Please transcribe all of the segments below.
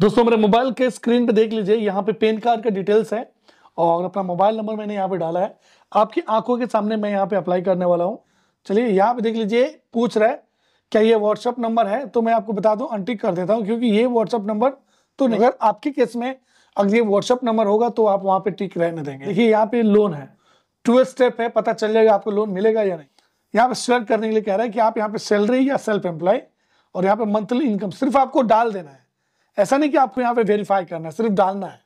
दोस्तों मेरे मोबाइल के स्क्रीन पे देख लीजिए यहाँ पे पेन कार्ड का डिटेल्स है और अपना मोबाइल नंबर मैंने यहाँ पे डाला है आपकी आंखों के सामने मैं यहाँ पे अप्लाई करने वाला हूँ चलिए यहाँ पे देख लीजिए पूछ रहा है क्या ये व्हाट्सअप नंबर है तो मैं आपको बता दूं अंटिक कर देता हूँ क्योंकि ये व्हाट्सअप नंबर तो अगर आपके केस में अगर ये व्हाट्सअप नंबर होगा तो आप वहाँ पे टिक रहने देंगे देखिए यहाँ पे लोन है टू स्टेप है पता चल जाएगा आपको लोन मिलेगा या नहीं यहाँ पे सिलेक्ट करने के लिए कह रहा है कि आप यहाँ पे सैलरी या सेल्फ एम्प्लॉय और यहाँ पे मंथली इनकम सिर्फ आपको डाल देना है ऐसा नहीं कि आपको यहाँ पे वेरीफाई करना है सिर्फ डालना है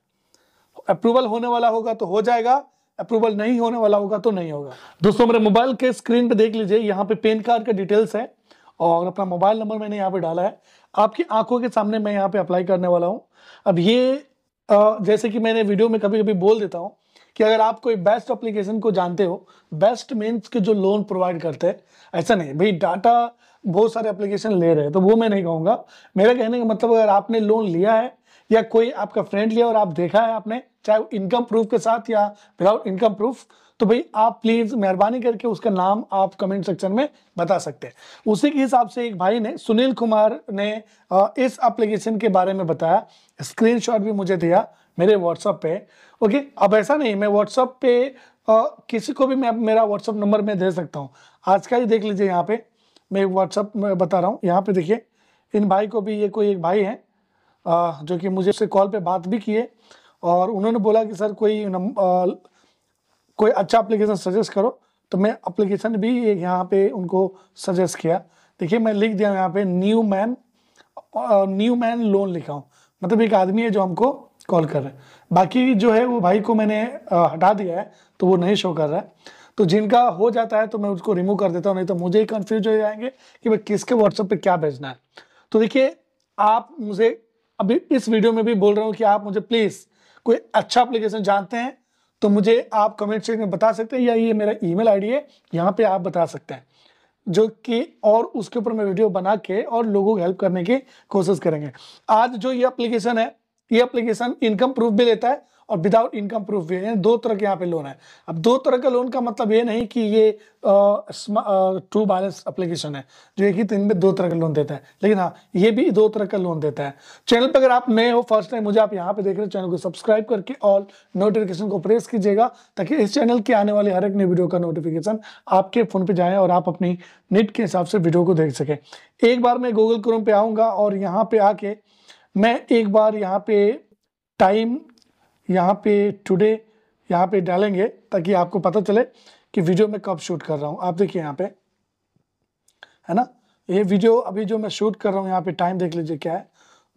अप्रूवल होने वाला होगा तो हो जाएगा अप्रूवल नहीं होने वाला होगा तो नहीं होगा दोस्तों मेरे मोबाइल के स्क्रीन पे देख लीजिए यहाँ पे पेन कार्ड का डिटेल्स है और अपना मोबाइल नंबर मैंने यहाँ पे डाला है आपकी आंखों के सामने मैं यहाँ पे अप्लाई करने वाला हूँ अब ये जैसे कि मैंने वीडियो में कभी कभी बोल देता हूँ कि अगर आप कोई बेस्ट अप्लीकेशन को जानते हो बेस्ट मीन्स के जो लोन प्रोवाइड करते हैं ऐसा नहीं भाई डाटा बहुत सारे एप्लीकेशन ले रहे हैं तो वो मैं नहीं कहूँगा मेरा कहने का मतलब अगर आपने लोन लिया है या कोई आपका फ्रेंड लिया और आप देखा है आपने चाहे वो इनकम प्रूफ के साथ या विदाउट इनकम प्रूफ तो भाई आप प्लीज़ मेहरबानी करके उसका नाम आप कमेंट सेक्शन में बता सकते हैं उसी के हिसाब से एक भाई ने सुनील कुमार ने इस एप्लीकेशन के बारे में बताया स्क्रीनशॉट भी मुझे दिया मेरे व्हाट्सअप पे ओके अब ऐसा नहीं मैं व्हाट्सअप पे किसी को भी मैं मेरा व्हाट्सअप नंबर मैं दे सकता हूँ आज का ही देख लीजिए यहाँ पे मैं व्हाट्सअप में बता रहा हूँ यहाँ पे देखिए इन भाई को भी ये कोई एक भाई है आ, जो कि मुझे उससे कॉल पे बात भी किए और उन्होंने बोला कि सर कोई नम, आ, कोई अच्छा एप्लीकेशन सजेस्ट करो तो मैं अप्लीकेशन भी यहाँ पे उनको सजेस्ट किया देखिए मैं लिख दिया यहाँ पे new man new man loan लिखा हूँ मतलब एक आदमी है जो हमको कॉल कर रहा है बाकी जो है वो भाई को मैंने हटा दिया है तो वो नहीं शो कर रहा है तो जिनका हो जाता है तो मैं उसको रिमूव कर देता हूँ नहीं तो मुझे ही कन्फ्यूज हो जाएंगे कि भाई किसके व्हाट्सएप पर क्या भेजना है तो देखिए आप मुझे अभी इस वीडियो में भी बोल रहा हूँ कि आप मुझे प्लीज़ कोई अच्छा अप्लीकेशन जानते हैं तो मुझे आप कमेंट सेक्शन में बता सकते हैं या ये मेरा ईमेल आईडी है यहाँ पे आप बता सकते हैं जो कि और उसके ऊपर मैं वीडियो बना के और लोगों को हेल्प करने की कोशिश करेंगे आज जो ये एप्लीकेशन है ये एप्लीकेशन इनकम प्रूफ भी लेता है और विदाउट इनकम प्रूफ भी यानी दो तरह के यहाँ पे लोन है अब दो तरह के लोन का मतलब ये नहीं कि ये ट्रू बैलेंस अप्लीकेशन है जो एक ही दिन में दो तरह का लोन देता है लेकिन हाँ ये भी दो तरह का लोन देता है चैनल पर अगर आप नए हो फर्स्ट टाइम मुझे आप यहाँ पे देख रहे हो चैनल को सब्सक्राइब करके और नोटिफिकेशन को प्रेस कीजिएगा ताकि इस चैनल के आने वाले हर एक नई वीडियो का नोटिफिकेशन आपके फ़ोन पर जाए और आप अपनी नेट के हिसाब से वीडियो को देख सकें एक बार मैं गूगल क्रोम पर आऊँगा और यहाँ पर आके मैं एक बार यहाँ पे टाइम यहाँ पे टुडे यहाँ पे डालेंगे ताकि आपको पता चले कि वीडियो मैं कब शूट कर रहा हूँ आप देखिए यहाँ पे है ना ये वीडियो अभी जो मैं शूट कर रहा हूँ यहाँ पे टाइम देख लीजिए क्या है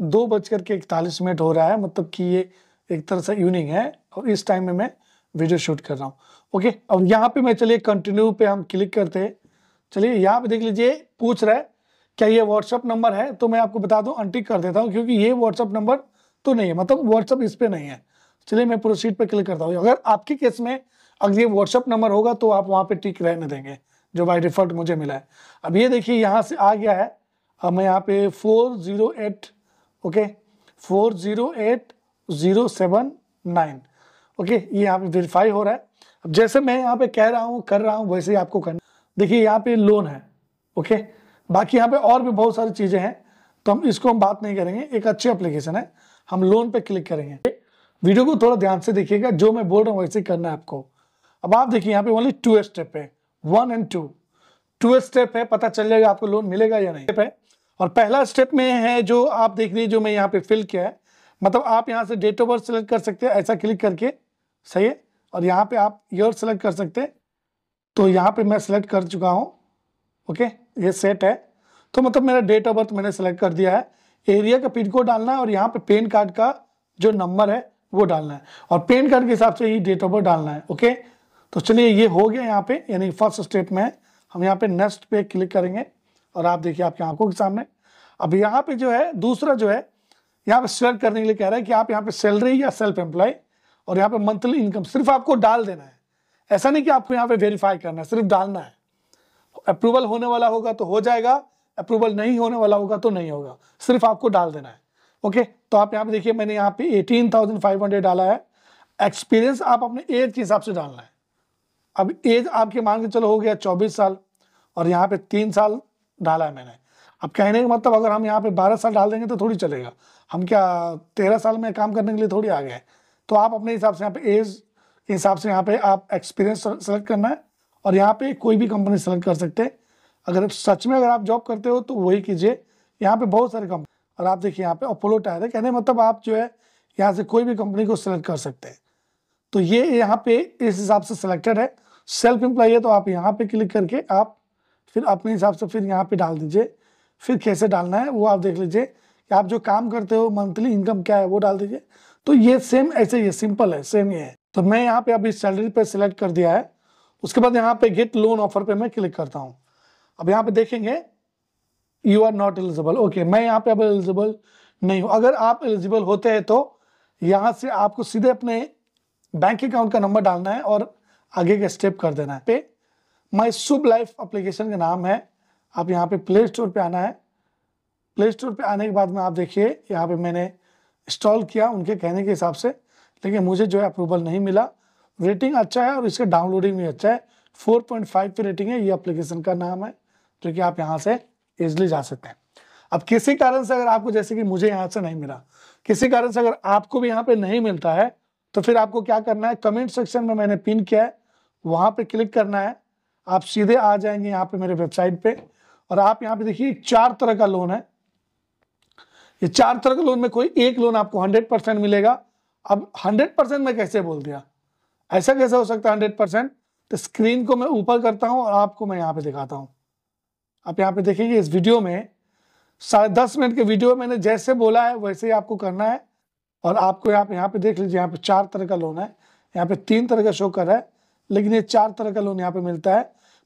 दो बज करके इकतालीस मिनट हो रहा है मतलब कि ये एक तरह से इवनिंग है और इस टाइम में मैं वीडियो शूट कर रहा हूँ ओके अब यहाँ पे मैं चलिए कंटिन्यू पे हम क्लिक करते हैं चलिए यहाँ पे देख लीजिए पूछ रहा है क्या ये व्हाट्सअप नंबर है तो मैं आपको बता दूँ अनटिक कर देता हूँ क्योंकि ये व्हाट्सअप नंबर तो नहीं है मतलब व्हाट्सअप इस पर नहीं है चलिए मैं प्रोसीड पर क्लिक करता हूँ अगर आपके केस में अगर ये व्हाट्सअप नंबर होगा तो आप वहाँ पर टिक रहने देंगे जो बाई डिफ़ॉल्ट मुझे मिला है अब ये देखिए यहाँ से आ गया है अब मैं यहाँ पे four zero eight okay four zero eight zero seven nine okay ये यहाँ पे वेरीफाई हो रहा है अब जैसे मैं यहाँ पे कह रहा हूँ कर रहा हूँ वैसे ही आपको करना देखिए यहाँ पे लोन है ओके बाकी यहाँ पे और भी बहुत सारी चीज़ें हैं तो हम इसको हम बात नहीं करेंगे एक अच्छी अप्लीकेशन है हम लोन पे क्लिक करेंगे वीडियो को थोड़ा ध्यान से देखिएगा जो मैं बोल रहा हूँ वैसे करना है आपको अब आप देखिए यहाँ पे ओनली टू स्टेप है one and two two step है पता चल जाएगा आपको लोन मिलेगा या नहीं है और पहला स्टेप में है जो आप देख रही जो मैं यहाँ पे फिल किया है मतलब आप यहाँ से डेट ऑफ बर्थ सेलेक्ट कर सकते हैं ऐसा क्लिक करके सही है और यहाँ पे आप ईयर सेलेक्ट कर सकते हैं तो यहाँ पे मैं सेलेक्ट कर चुका हूँ ओके ये सेट है तो मतलब मेरा डेट ऑफ बर्थ मैंने सेलेक्ट कर दिया है एरिया का पिन कोड डालना है और यहाँ पे पेन कार्ड का जो नंबर है वो डालना है और पेन कार्ड के हिसाब से ही डेट ऑफ बर्थ डालना है ओके तो चलिए ये हो गया यहाँ पे यानी फर्स्ट स्टेप में हम यहाँ पे नेक्स्ट पे क्लिक करेंगे और आप देखिए आपकी आंखों के सामने अब यहाँ पे जो है दूसरा जो है यहाँ पे सिलेक्ट करने के लिए कह रहा है कि आप यहाँ पे सैलरी या सेल्फ एम्प्लॉय और यहाँ पे मंथली इनकम सिर्फ आपको डाल देना है ऐसा नहीं कि आपको यहाँ पे वेरीफाई करना है सिर्फ डालना है अप्रूवल होने वाला होगा तो हो जाएगा अप्रूवल नहीं होने वाला होगा तो नहीं होगा सिर्फ आपको डाल देना है ओके तो आप यहाँ पे देखिए मैंने यहाँ पे 18,500 डाला है एक्सपीरियंस आप अपने एज के हिसाब से डालना है अब एज आपके मान के चलो हो गया 24 साल और यहाँ पे तीन साल डाला है मैंने अब कहने का मतलब अगर हम यहाँ पे 12 साल डाल देंगे तो थोड़ी चलेगा हम क्या तेरह साल में काम करने के लिए थोड़ी आ गए तो आप अपने हिसाब से यहाँ पे एज के हिसाब से यहाँ पे आप एक्सपीरियंस सेलेक्ट करना है और यहाँ पे कोई भी कंपनी सेलेक्ट कर सकते हैं अगर सच में अगर आप जॉब करते हो तो वही कीजिए यहाँ पे बहुत सारे कंपनी और आप देखिए यहाँ पे अपोलो टायर है कहने मतलब आप जो है यहाँ से कोई भी कंपनी को सिलेक्ट कर सकते हैं तो ये यहाँ पे इस हिसाब से सिलेक्टेड है सेल्फ एम्प्लॉय है तो आप यहाँ पे क्लिक करके आप फिर अपने हिसाब से फिर यहाँ पे डाल दीजिए फिर कैसे डालना है वो आप देख लीजिए कि आप जो काम करते हो मंथली इनकम क्या है वो डाल दीजिए तो ये सेम ऐसे ही सिंपल है सेम ये है तो मैं यहाँ पे अभी सैलरी पे सिलेक्ट कर दिया है उसके बाद यहाँ पे गेट लोन ऑफर पे मैं क्लिक करता हूँ अब यहाँ पे देखेंगे you are not eligible okay मैं यहाँ पे अब एलिजिबल नहीं हूँ अगर आप एलिजिबल होते हैं तो यहाँ से आपको सीधे अपने बैंक अकाउंट का नंबर डालना है और आगे का स्टेप कर देना है पे माई शुभ लाइफ अप्लीकेशन का नाम है आप यहाँ पे प्ले स्टोर पे आना है प्ले स्टोर पे आने के बाद में आप देखिए यहाँ पे मैंने इंस्टॉल किया उनके कहने के हिसाब से लेकिन मुझे जो है अप्रूवल नहीं मिला रेटिंग अच्छा है और इसका डाउनलोडिंग भी अच्छा है 4.5 पे रेटिंग है ये अप्लीकेशन का नाम है जो तो कि आप यहाँ से इजली जा सकते हैं अब किसी कारण से अगर आपको जैसे कि मुझे यहां से नहीं मिला किसी कारण से अगर आपको भी यहां पे नहीं मिलता है तो फिर आपको क्या करना है कमेंट सेक्शन में मैंने पिन किया है वहां पे क्लिक करना है आप सीधे आ जाएंगे यहाँ पे मेरे वेबसाइट पे और आप यहाँ पे देखिए चार तरह का लोन है ये चार तरह के लोन में कोई एक लोन आपको हंड्रेड मिलेगा अब हंड्रेड परसेंट कैसे बोल दिया ऐसा कैसे हो सकता है हंड्रेड तो स्क्रीन को मैं ऊपर करता हूँ और आपको मैं यहाँ पे दिखाता हूँ आप यहाँ पे देखेंगे इस वीडियो में साढ़े दस मिनट के वीडियो मैंने जैसे बोला है वैसे ही आपको करना है और आपको यहाँ पे यहाँ पे देख लीजिए यहाँ पे चार तरह का लोन है यहाँ पे तीन तरह का शो कर रहा है लेकिन ये चार तरह का लोन यहाँ पे मिलता है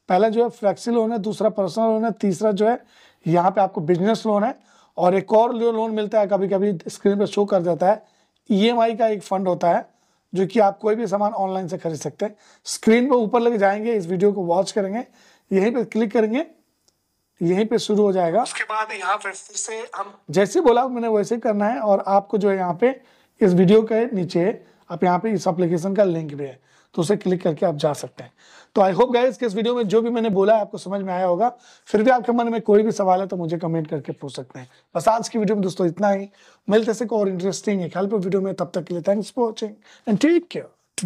पहला जो है फ्लैक्सी लोन है दूसरा पर्सनल लोन है तीसरा जो है यहाँ पे आपको बिजनेस लोन है और एक और जो लोन मिलता है कभी कभी स्क्रीन पर शो कर जाता है ई e का एक फंड होता है जो कि आप कोई भी सामान ऑनलाइन से खरीद सकते हैं स्क्रीन पर ऊपर लगे जाएंगे इस वीडियो को वॉच करेंगे यहीं पर क्लिक करेंगे यहीं पे शुरू हो जाएगा उसके बाद यहाँ पे फिर से हम जैसे बोला मैंने वैसे करना है और आपको जो है यहाँ पे इस वीडियो के नीचे आप यहाँ पे इस एप्लीकेशन का लिंक भी है तो उसे क्लिक करके आप जा सकते हैं तो आई होप गाइज कि इस वीडियो में जो भी मैंने बोला है आपको समझ में आया होगा फिर भी आपके मन में कोई भी सवाल है तो मुझे कमेंट करके पूछ सकते हैं बस आज की वीडियो में दोस्तों इतना ही मिलते से और इंटरेस्टिंग है हेल्प वीडियो में तब तक के लिए thanks for watching and take care